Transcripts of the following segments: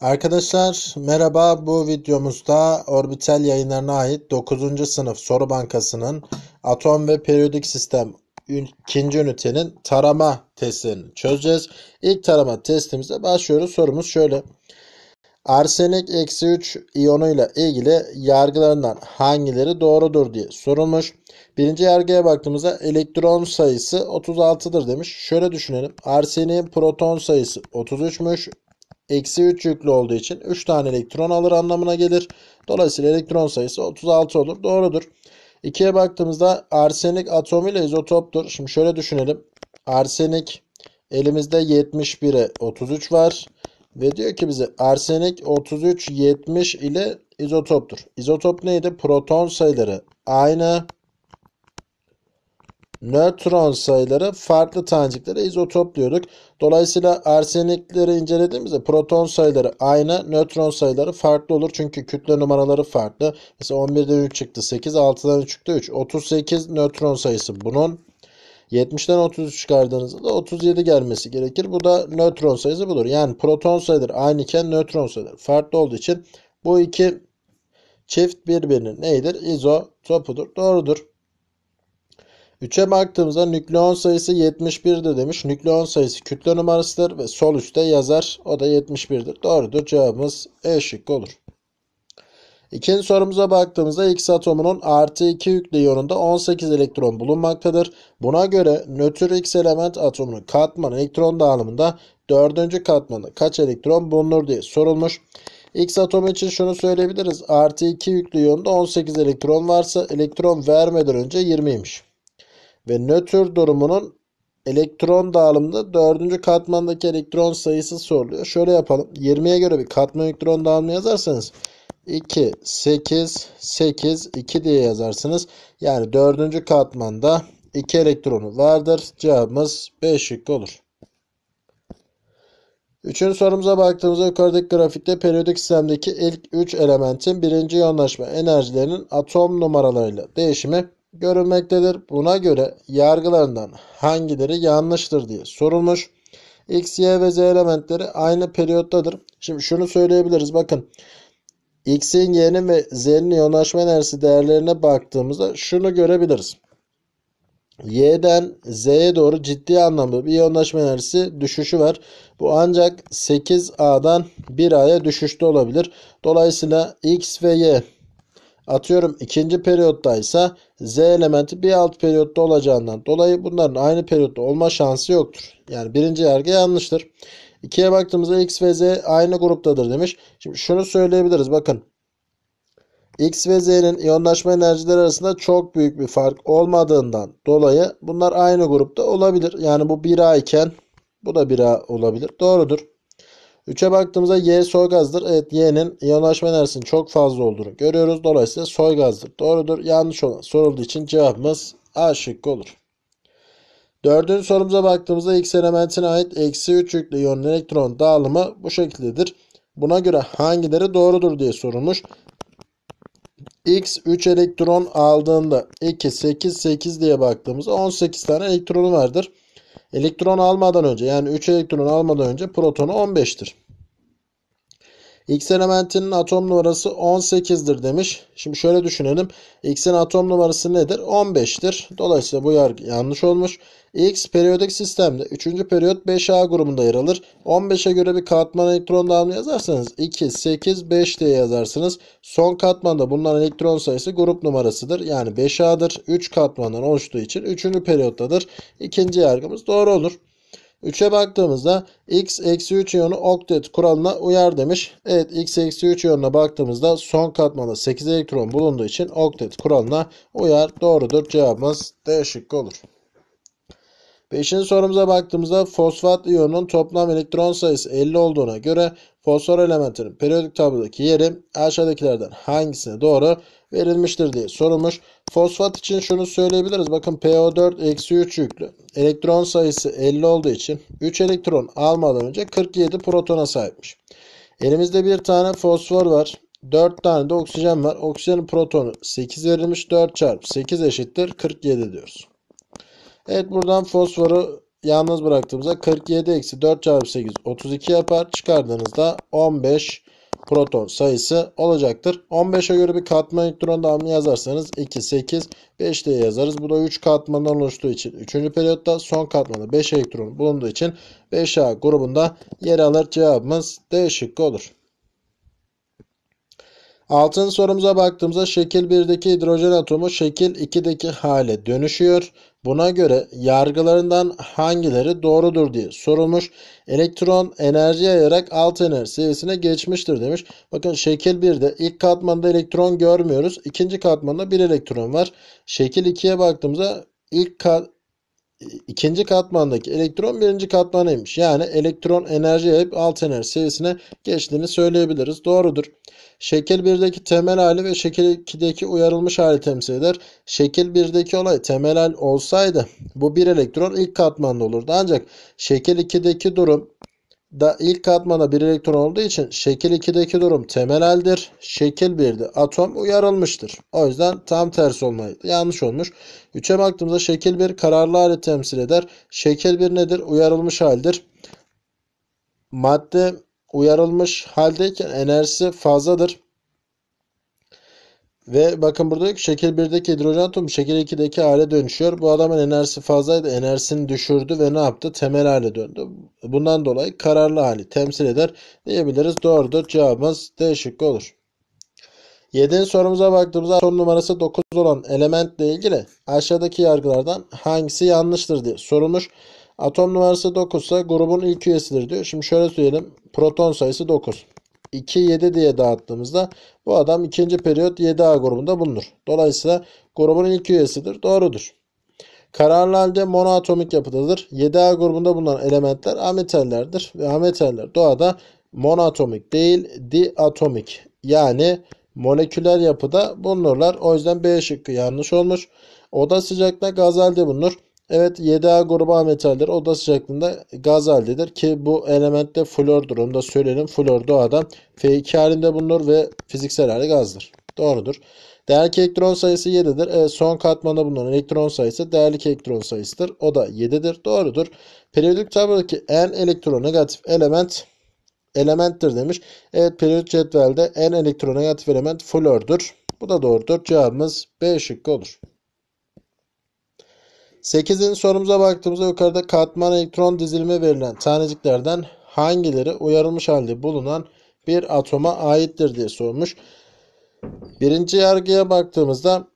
Arkadaşlar merhaba bu videomuzda orbital yayınlarına ait 9. sınıf soru bankasının atom ve periyodik sistem ikinci ünitenin tarama testini çözeceğiz. İlk tarama testimize başlıyoruz. Sorumuz şöyle. Arsenik eksi 3 iyonuyla ilgili yargılarından hangileri doğrudur diye sorulmuş. Birinci yargıya baktığımızda elektron sayısı 36'dır demiş. Şöyle düşünelim. Arseniğin proton sayısı 33'müş eksi 3 yüklü olduğu için 3 tane elektron alır anlamına gelir. Dolayısıyla elektron sayısı 36 olur. Doğrudur. 2'ye baktığımızda arsenik atomu ile izotoptur. Şimdi şöyle düşünelim. Arsenik elimizde 71'e 33 var. Ve diyor ki bize arsenik 33 70 ile izotoptur. İzotop neydi? Proton sayıları aynı nötron sayıları farklı tanecikleri izotop diyorduk. Dolayısıyla arsenikleri incelediğimizde proton sayıları aynı, nötron sayıları farklı olur. Çünkü kütle numaraları farklı. Mesela 11'den 3 çıktı 8, 6'dan 3 çıktı 3. 38 nötron sayısı bunun. 70'den 30 çıkardığınızda da 37 gelmesi gerekir. Bu da nötron sayısı budur. Yani proton sayıları aynıken nötron sayıları farklı olduğu için bu iki çift birbirinin neydir? İzotopudur. Doğrudur. 3'e baktığımızda nükleon sayısı 71'dir demiş. Nükleon sayısı kütle numarasıdır ve sol üstte yazar. O da 71'dir. Doğrudur. Cevabımız E şıkkı olur. İkinci sorumuza baktığımızda X atomunun artı 2 yüklü iyonunda 18 elektron bulunmaktadır. Buna göre nötr X element atomunun katman elektron dağılımında 4. katmanda kaç elektron bulunur diye sorulmuş. X atomu için şunu söyleyebiliriz. Artı 2 yüklü iyonunda 18 elektron varsa elektron vermeden önce 20'ymiş ve nötr durumunun elektron dağılımında dördüncü katmandaki elektron sayısı soruluyor. Şöyle yapalım. 20'ye göre bir katman elektron dağılımı yazarsanız 2, 8, 8, 2 diye yazarsınız. Yani dördüncü katmanda 2 elektronu vardır. Cevabımız B şıkkı olur. Üçüncü sorumuza baktığımızda yukarıdaki grafikte periyodik sistemdeki ilk 3 elementin birinci yoğunlaşma enerjilerinin atom numaralarıyla değişimi görünmektedir. Buna göre yargılarından hangileri yanlıştır diye sorulmuş. X, Y ve Z elementleri aynı periyottadır. Şimdi şunu söyleyebiliriz bakın. X'in, Y'nin ve Z'nin yonlaşma enerjisi değerlerine baktığımızda şunu görebiliriz. Y'den Z'ye doğru ciddi anlamda bir yonlaşma enerjisi düşüşü var. Bu ancak 8A'dan 1A'ya düşüşte olabilir. Dolayısıyla X ve Y Atıyorum ikinci periyotta ise Z elementi bir alt periyotta olacağından dolayı bunların aynı periyotta olma şansı yoktur. Yani birinci yargı yanlıştır. İkiye baktığımızda X ve Z aynı gruptadır demiş. Şimdi şunu söyleyebiliriz bakın. X ve Z'nin iyonlaşma enerjileri arasında çok büyük bir fark olmadığından dolayı bunlar aynı grupta olabilir. Yani bu 1A iken bu da 1A olabilir. Doğrudur. 3'e baktığımızda Y soy gazdır. Evet Y'nin iyonlaşma enerjisinin çok fazla olduğunu görüyoruz. Dolayısıyla soy gazdır. Doğrudur. Yanlış olan sorulduğu için cevabımız A şıkkı olur. Dördüncü sorumuza baktığımızda X elementine ait eksi 3 yüklü iyon elektron dağılımı bu şekildedir. Buna göre hangileri doğrudur diye sorulmuş. X 3 elektron aldığında 2, 8, 8 diye baktığımızda 18 tane elektronu vardır. Elektron almadan önce yani 3 elektron almadan önce protonu 15'tir. X elementinin atom numarası 18'dir demiş. Şimdi şöyle düşünelim. X'in atom numarası nedir? 15'tir. Dolayısıyla bu yargı yanlış olmuş. X periyodik sistemde 3. periyot 5A grubunda yer alır. 15'e göre bir katman elektron dağılımı yazarsanız 2, 8, 5 diye yazarsınız. Son katmanda bulunan elektron sayısı grup numarasıdır. Yani 5A'dır. 3 katmandan oluştuğu için 3. periyottadır. İkinci yargımız doğru olur. 3'e baktığımızda x eksi 3 iyonu oktet kuralına uyar demiş. Evet x eksi 3 iyonuna baktığımızda son katmanda 8 elektron bulunduğu için oktet kuralına uyar. Doğrudur cevabımız D şıkkı olur. Beşinci sorumuza baktığımızda fosfat iyonunun toplam elektron sayısı 50 olduğuna göre fosfor elementinin periyodik tablodaki yeri aşağıdakilerden hangisine doğru verilmiştir diye sorulmuş. Fosfat için şunu söyleyebiliriz. Bakın PO4-3 yüklü. Elektron sayısı 50 olduğu için 3 elektron almadan önce 47 protona sahipmiş. Elimizde bir tane fosfor var. 4 tane de oksijen var. Oksijenin protonu 8 verilmiş. 4 çarpı 8 eşittir 47 diyoruz. Evet buradan fosforu yalnız bıraktığımızda 47 eksi 4 çarpı 8 32 yapar. Çıkardığınızda 15 proton sayısı olacaktır. 15'e göre bir katman elektron dağılımı yazarsanız 2, 8, 5 diye yazarız. Bu da 3 katmandan oluştuğu için 3. periyotta son katmanda 5 elektron bulunduğu için 5A grubunda yer alır. Cevabımız D şıkkı olur. Altın sorumuza baktığımızda şekil 1'deki hidrojen atomu şekil 2'deki hale dönüşüyor. Buna göre yargılarından hangileri doğrudur diye sorulmuş. Elektron enerji yayarak alt enerji seviyesine geçmiştir demiş. Bakın şekil 1'de ilk katmanda elektron görmüyoruz. İkinci katmanda bir elektron var. Şekil 2'ye baktığımızda ilk kat ikinci katmandaki elektron birinci katmanıymış, Yani elektron enerji yayıp alt enerji seviyesine geçtiğini söyleyebiliriz. Doğrudur. Şekil 1'deki temel hali ve şekil 2'deki uyarılmış hali temsil eder. Şekil 1'deki olay temel hal olsaydı bu bir elektron ilk katmanda olurdu. Ancak şekil 2'deki durum da ilk katmanda bir elektron olduğu için şekil 2'deki durum temeleldir. Şekil 1'de atom uyarılmıştır. O yüzden tam tersi olmalıydı. Yanlış olmuş. 3'e baktığımızda şekil 1 kararlı hali temsil eder. Şekil 1 nedir? Uyarılmış haldir. Madde uyarılmış haldeyken enerjisi fazladır. Ve bakın burada şekil 1'deki hidrojen atomu şekil 2'deki hale dönüşüyor. Bu adamın enerjisi fazlaydı. Enerjisini düşürdü ve ne yaptı? Temel hale döndü. Bundan dolayı kararlı hali temsil eder diyebiliriz. Doğrudur. Cevabımız D şıkkı olur. 7. sorumuza baktığımızda son numarası 9 olan elementle ilgili aşağıdaki yargılardan hangisi yanlıştır diye sorulmuş. Atom numarası 9 ise grubun ilk üyesidir diyor. Şimdi şöyle söyleyelim. Proton sayısı 9. 2, 7 diye dağıttığımızda bu adam ikinci periyot 7A grubunda bulunur. Dolayısıyla grubun ilk üyesidir. Doğrudur. Kararlı halde monoatomik yapıdadır. 7A grubunda bulunan elementler ametallerdir ve ametaller doğada monoatomik değil diatomik yani moleküler yapıda bulunurlar. O yüzden B şıkkı yanlış olmuş. Oda sıcaklığında gaz halde bulunur. Evet 7A grubu A oda sıcaklığında gaz halindedir. ki bu elementte flor durumda söyleyelim. Flor doğada F2 halinde bulunur ve fiziksel hali gazdır. Doğrudur. Değerli elektron sayısı 7'dir. Evet, son katmanda bulunan elektron sayısı değerli elektron sayısıdır. O da 7'dir. Doğrudur. Periyodik tablodaki en elektronegatif element elementtir demiş. Evet periyodik cetvelde en elektronegatif element flordur. Bu da doğrudur. Cevabımız B şıkkı olur. 8. sorumuza baktığımızda yukarıda katman elektron dizilimi verilen taneciklerden hangileri uyarılmış halde bulunan bir atoma aittir diye sormuş. Birinci yargıya baktığımızda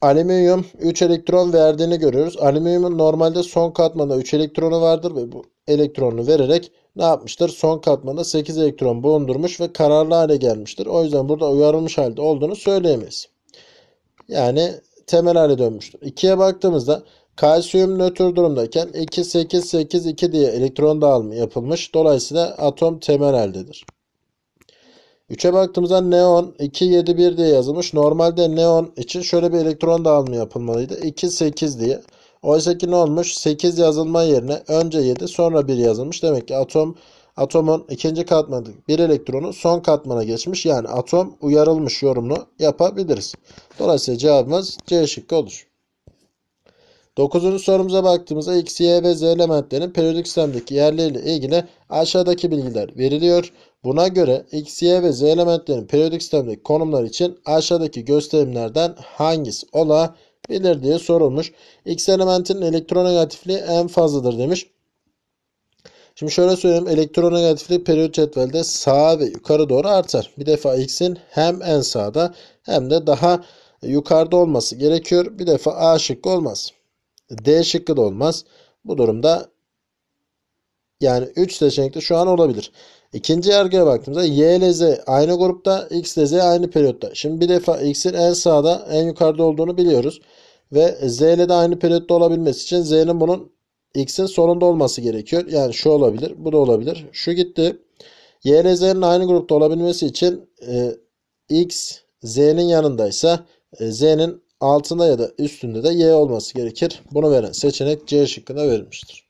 alüminyum 3 elektron verdiğini görüyoruz. Alüminyumun normalde son katmanda 3 elektronu vardır ve bu elektronu vererek ne yapmıştır? Son katmanda 8 elektron bulundurmuş ve kararlı hale gelmiştir. O yüzden burada uyarılmış halde olduğunu söyleyemeyiz. Yani temel hale dönmüştür. 2'ye baktığımızda kalsiyum nötr durumdayken 2 8 8 2 diye elektron dağılımı yapılmış. Dolayısıyla atom temel haldedir. 3'e baktığımızda neon 2 7 1 diye yazılmış. Normalde neon için şöyle bir elektron dağılımı yapılmalıydı. 2 8 diye. Oysa ki ne olmuş? 8 yazılma yerine önce 7 sonra 1 yazılmış. Demek ki atom Atomun ikinci katmanı bir elektronu son katmana geçmiş. Yani atom uyarılmış yorumunu yapabiliriz. Dolayısıyla cevabımız C şıkkı olur. Dokuzuncu sorumuza baktığımızda X, Y ve Z elementlerin periyodik sistemdeki yerleriyle ilgili aşağıdaki bilgiler veriliyor. Buna göre X, Y ve Z elementlerin periyodik sistemdeki konumları için aşağıdaki gösterimlerden hangisi olabilir diye sorulmuş. X elementinin elektronegatifliği en fazladır demiş. Şimdi şöyle söyleyeyim. Elektronegatiflik periyot cetvelde sağa ve yukarı doğru artar. Bir defa x'in hem en sağda hem de daha yukarıda olması gerekiyor. Bir defa a şıkkı olmaz. D şıkkı da olmaz. Bu durumda yani 3 seçenekte şu an olabilir. İkinci yargıya baktığımızda y ile z aynı grupta, x ile z aynı periyotta. Şimdi bir defa x'in en sağda, en yukarıda olduğunu biliyoruz. Ve z ile de aynı periyotta olabilmesi için z'nin bunun x'in sonunda olması gerekiyor. Yani şu olabilir, bu da olabilir. Şu gitti. Y ile z'nin aynı grupta olabilmesi için e, x z'nin yanındaysa e, z'nin altında ya da üstünde de y olması gerekir. Bunu veren seçenek C şıkkında verilmiştir.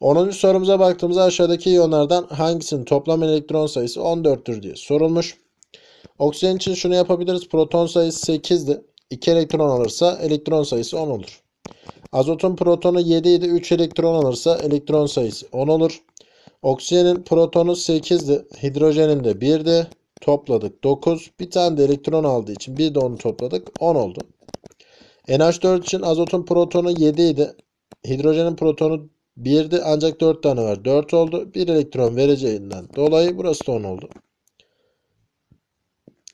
10. sorumuza baktığımızda aşağıdaki iyonlardan hangisinin toplam elektron sayısı 14'tür diye sorulmuş. Oksijen için şunu yapabiliriz. Proton sayısı 8'di. 2 elektron alırsa elektron sayısı 10 olur. Azotun protonu 7 ile 3 elektron alırsa elektron sayısı 10 olur. Oksijenin protonu 8'di. Hidrojenin de 1'di. Topladık 9. Bir tane de elektron aldığı için bir de onu topladık 10 oldu. NH4 için azotun protonu 7 idi. Hidrojenin protonu 1'di ancak 4 tane var. 4 oldu. 1 elektron vereceğinden dolayı burası da 10 oldu.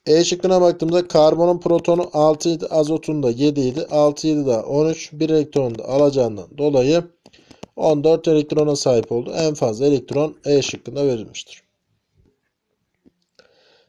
E şıkkına baktığımda karbonun protonu 6 idi, azotun da 7 idi. 6 7 daha 13. Bir elektron da alacağından dolayı 14 elektrona sahip oldu. En fazla elektron E şıkkında verilmiştir.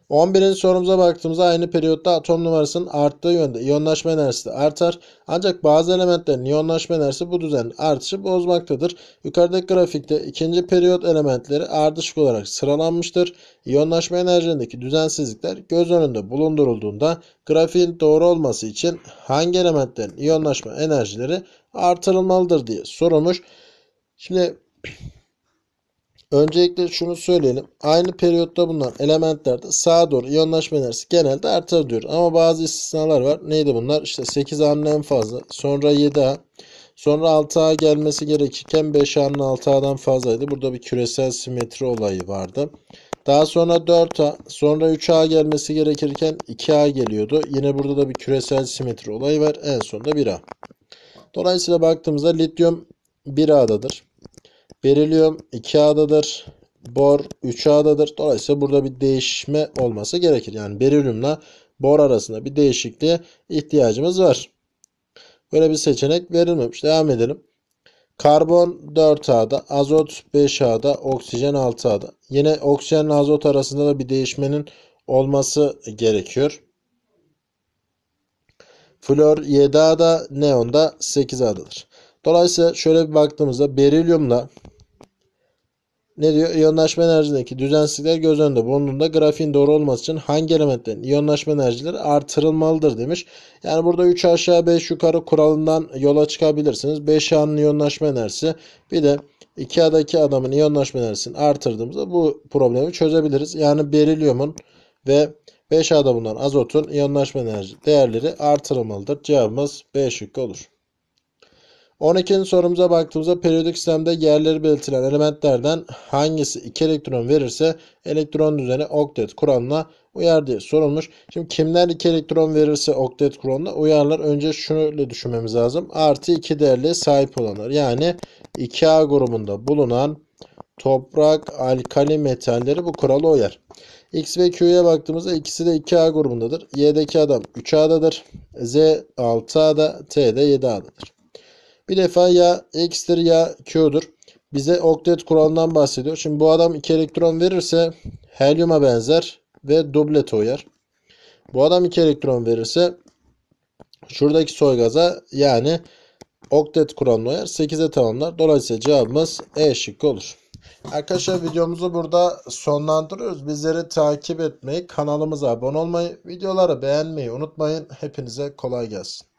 11. sorumuza baktığımızda aynı periyotta atom numarasının arttığı yönde iyonlaşma enerjisi de artar. Ancak bazı elementlerin iyonlaşma enerjisi bu düzenin artışı bozmaktadır. Yukarıdaki grafikte ikinci periyot elementleri ardışık olarak sıralanmıştır. İyonlaşma enerjilerindeki düzensizlikler göz önünde bulundurulduğunda grafiğin doğru olması için hangi elementlerin iyonlaşma enerjileri artırılmalıdır diye sorulmuş. Şimdi Öncelikle şunu söyleyelim. Aynı periyotta bulunan elementlerde sağa doğru iyonlaşma enerjisi genelde artar diyor. Ama bazı istisnalar var. Neydi bunlar? İşte 8 A'nın en fazla. Sonra 7 A. Sonra 6 A gelmesi gerekirken 5 A'nın 6 A'dan fazlaydı. Burada bir küresel simetri olayı vardı. Daha sonra 4 A. Sonra 3 A gelmesi gerekirken 2 A geliyordu. Yine burada da bir küresel simetri olayı var. En sonunda 1 A. Dolayısıyla baktığımızda lityum 1 A'dadır. Berilyum 2A'dadır. Bor 3A'dadır. Dolayısıyla burada bir değişme olması gerekir. Yani berilyumla bor arasında bir değişikliğe ihtiyacımız var. Böyle bir seçenek verilmemiş. Devam edelim. Karbon 4A'da, azot 5A'da, oksijen 6A'da. Yine oksijenle azot arasında da bir değişmenin olması gerekiyor. Flor 7A'da, neon da 8A'dadır. Dolayısıyla şöyle bir baktığımızda berilyumla ne diyor? İyonlaşma enerjindeki düzensizlikler göz önünde bulunduğunda grafiğin doğru olması için hangi elementlerin iyonlaşma enerjileri artırılmalıdır demiş. Yani burada 3 aşağı 5 yukarı kuralından yola çıkabilirsiniz. 5 A'nın iyonlaşma enerjisi bir de 2 A'daki adamın iyonlaşma enerjisini artırdığımızda bu problemi çözebiliriz. Yani berilyumun ve 5 A'da bulunan azotun iyonlaşma enerji değerleri artırılmalıdır. Cevabımız B şıkkı olur. 12. sorumuza baktığımızda periyodik sistemde yerleri belirtilen elementlerden hangisi 2 elektron verirse elektron düzeni oktet kuralına uyar diye sorulmuş. Şimdi kimler 2 elektron verirse oktet kuralına uyarlar. Önce şunu düşünmemiz lazım. Artı 2 değerli sahip olanlar. Yani 2A grubunda bulunan toprak alkali metalleri bu kuralı uyar. X ve Q'ye baktığımızda ikisi de 2A grubundadır. Y'deki adam 3A'dadır. Z 6A'da, T'de 7A'dadır. Bir defa ya X'tir ya Q'dur. Bize oktet kuralından bahsediyor. Şimdi bu adam iki elektron verirse helyuma benzer ve dublete uyar. Bu adam iki elektron verirse şuradaki soygaza yani oktet kuralına uyar. 8'e tamamlar. Dolayısıyla cevabımız E şıkkı olur. Arkadaşlar videomuzu burada sonlandırıyoruz. Bizleri takip etmeyi, kanalımıza abone olmayı, videoları beğenmeyi unutmayın. Hepinize kolay gelsin.